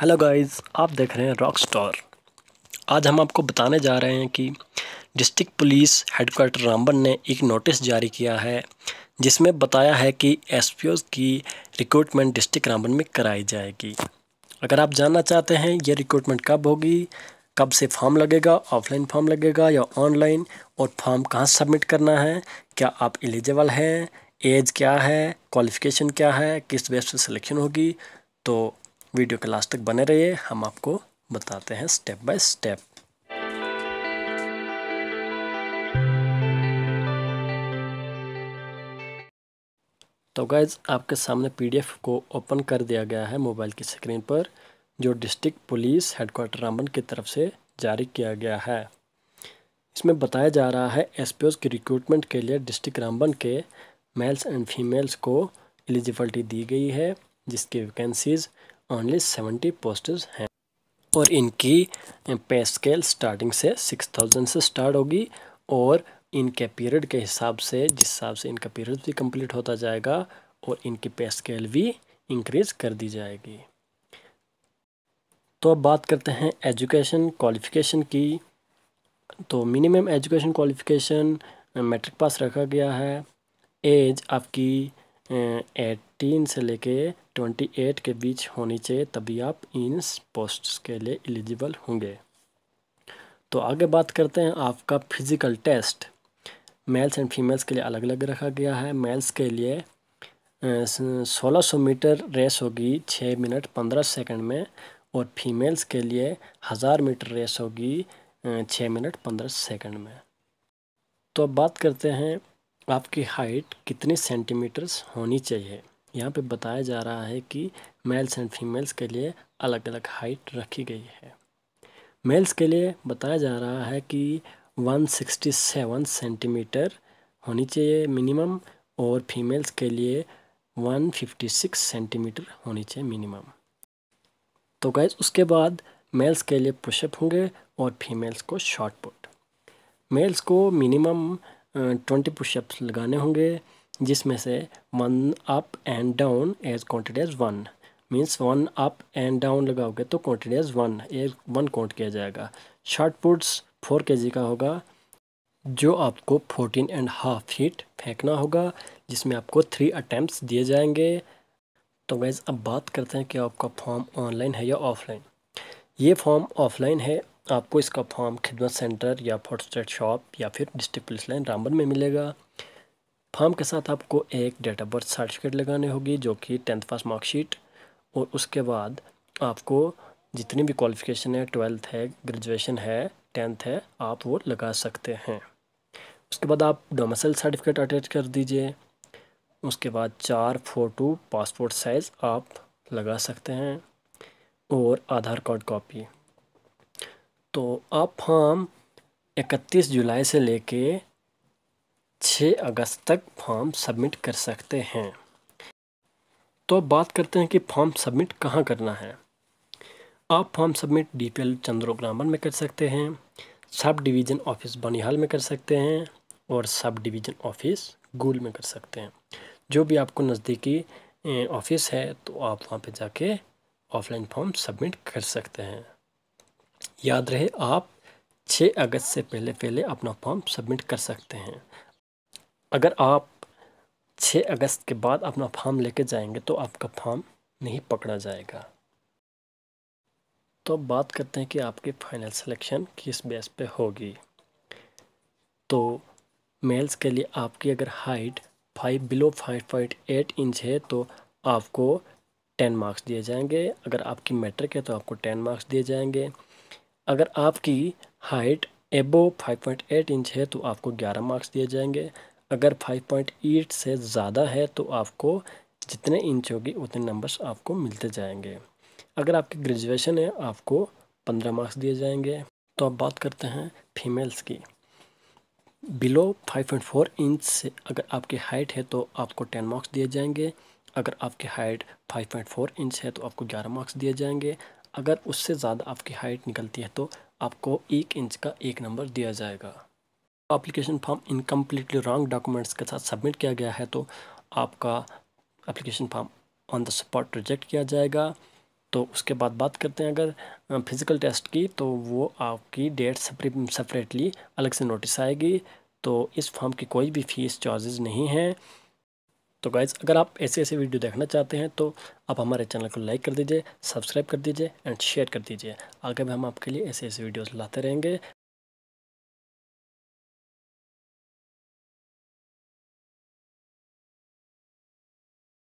hello guys आप देख रहे हैं रॉक स्टार आज हम आपको बताने जा रहे हैं कि डिस्ट्रिक्ट पुलिस हेडक्वार्टर रामबन ने एक नोटिस जारी किया है जिसमें बताया है कि एस की रिक्रूटमेंट डिस्ट्रिक्ट रामबन में कराई जाएगी अगर आप जानना चाहते हैं ये रिक्रूटमेंट कब होगी कब से फॉर्म लगेगा ऑफलाइन फॉर्म लगेगा या ऑनलाइन और फॉर्म कहाँ सबमिट करना है क्या आप एलिजिबल हैं एज क्या है क्वालिफिकेशन क्या है किस बेस पे सिलेक्शन होगी तो वीडियो के लास्ट तक बने रहिए हम आपको बताते हैं स्टेप बाय स्टेप तो गाइज आपके सामने पीडीएफ को ओपन कर दिया गया है मोबाइल की स्क्रीन पर जो डिस्ट्रिक्ट पुलिस हेडक्वार्टर रामबन की तरफ से जारी किया गया है इसमें बताया जा रहा है एस की रिक्रूटमेंट के लिए डिस्ट्रिक्ट रामबन के मेल्स एंड फीमेल्स को एलिजिबिलिटी दी गई है जिसकी वैकेंसीज़ ओनली सेवेंटी पोस्ट हैं और इनकी पे स्केल स्टार्टिंग से सिक्स थाउजेंड से स्टार्ट होगी और इनके पीरियड के हिसाब से जिस हिसाब से इनका पीरियड भी कंप्लीट होता जाएगा और इनकी पे स्केल भी इंक्रीज कर दी जाएगी तो अब बात करते हैं एजुकेशन क्वालिफिकेशन की तो minimum education qualification matric pass रखा गया है एज आपकी एटीन से लेके ट्वेंटी एट के बीच होनी चाहिए तभी आप इन पोस्ट्स के लिए एलिजिबल होंगे तो आगे बात करते हैं आपका physical test males and females के लिए अलग अलग रखा गया है मेल्स के लिए सोलह सौ मीटर रेस होगी छः मिनट पंद्रह सेकंड में और फीमेल्स के लिए हज़ार मीटर रेस होगी छः मिनट पंद्रह सेकंड में तो अब बात करते हैं आपकी हाइट कितनी सेंटीमीटर्स होनी चाहिए यहाँ पे बताया जा रहा है कि मेल्स एंड फीमेल्स के लिए अलग अलग हाइट रखी गई है मेल्स के लिए बताया जा रहा है कि 167 सेंटीमीटर होनी चाहिए मिनिमम और फीमेल्स के लिए 156 सेंटीमीटर होनी चाहिए मिनिमम तो गैस उसके बाद मेल्स के लिए पुशअप होंगे और फीमेल्स को शॉर्ट पुट मेल्स को मिनिमम ट्वेंटी पुशअप्स लगाने होंगे जिसमें से one up and down as counted as one means one up and down लगाओगे तो quantity as one as one count किया जाएगा शॉर्ट पुट्स फोर के का होगा जो आपको फोर्टीन एंड हाफ फीट फेंकना होगा जिसमें आपको थ्री अटैम्प्ट दिए जाएंगे तो वैज़ अब बात करते हैं कि आपका फॉर्म ऑनलाइन है या ऑफलाइन ये फॉर्म ऑफलाइन है आपको इसका फॉर्म खिदमत सेंटर या फोटोस्टेट शॉप या फिर डिस्ट्रिक्ट पुलिस लाइन रामबन में मिलेगा फॉर्म के साथ आपको एक डेट ऑफ बर्थ सर्टिफिकेट लगाने होगी जो कि टेंथ पास मार्कशीट और उसके बाद आपको जितनी भी क्वालिफिकेशन है ट्वेल्थ है ग्रेजुएशन है टेंथ है आप वो लगा सकते हैं उसके बाद आप डोमेसल सर्टिफिकेट अटैच कर दीजिए उसके बाद चार फ़ोटो पासपोर्ट साइज़ आप लगा सकते हैं और आधार कार्ड कॉपी तो आप फॉर्म 31 जुलाई से लेके 6 अगस्त तक फॉर्म सबमिट कर सकते हैं तो अब बात करते हैं कि फॉर्म सबमिट कहाँ करना है आप form submit D P L चंद्रो में कर सकते हैं सब डिवीज़न ऑफिस बनिहाल में कर सकते हैं और सब डिवीज़न ऑफिस गूल में कर सकते हैं जो भी आपको नज़दीकी ऑफिस है तो आप वहाँ पे जाके ऑफलाइन फॉर्म सबमिट कर सकते हैं याद रहे आप 6 अगस्त से पहले पहले अपना फॉर्म सबमिट कर सकते हैं अगर आप 6 अगस्त के बाद अपना फार्म लेके जाएंगे तो आपका फार्म नहीं पकड़ा जाएगा तो अब बात करते हैं कि आपकी फाइनल सिलेक्शन किस बेस पे होगी तो मेल्स के लिए आपकी अगर height five below five point eight inch है तो आपको टेन मार्क्स दिए जाएंगे अगर आपकी मैट्रिक है तो आपको टेन मार्क्स दिए जाएंगे अगर आपकी हाइट एबो फाइव पॉइंट एट इंच है तो आपको ग्यारह मार्क्स दिए जाएंगे अगर 5.8 से ज़्यादा है तो आपको जितने इंच होगी उतने नंबर्स आपको मिलते जाएंगे अगर आपकी ग्रेजुएशन है आपको पंद्रह मार्क्स दिए जाएंगे तो अब बात करते हैं फीमेल्स की बिलो 5.4 इंच से अगर आपकी हाइट है तो आपको 10 मार्क्स दिए जाएंगे अगर आपकी हाइट 5.4 इंच है तो आपको 11 मार्क्स दिए जाएंगे अगर उससे ज़्यादा आपकी हाइट निकलती है तो आपको एक इंच का एक नंबर दिया जाएगा application form incompletely wrong documents के साथ सबमिट किया गया है तो आपका application form on the spot reject किया जाएगा तो उसके बाद बात करते हैं अगर फिज़िकल टेस्ट की तो वो आपकी डेट सेपरेटली अलग से नोटिस आएगी तो इस फॉर्म की कोई भी फीस चार्जेस नहीं हैं तो गाइज़ अगर आप ऐसे ऐसे वीडियो देखना चाहते हैं तो आप हमारे चैनल को लाइक कर दीजिए सब्सक्राइब कर दीजिए एंड शेयर कर दीजिए आगे भी हम आपके लिए ऐसे ऐसे वीडियोज लाते रहेंगे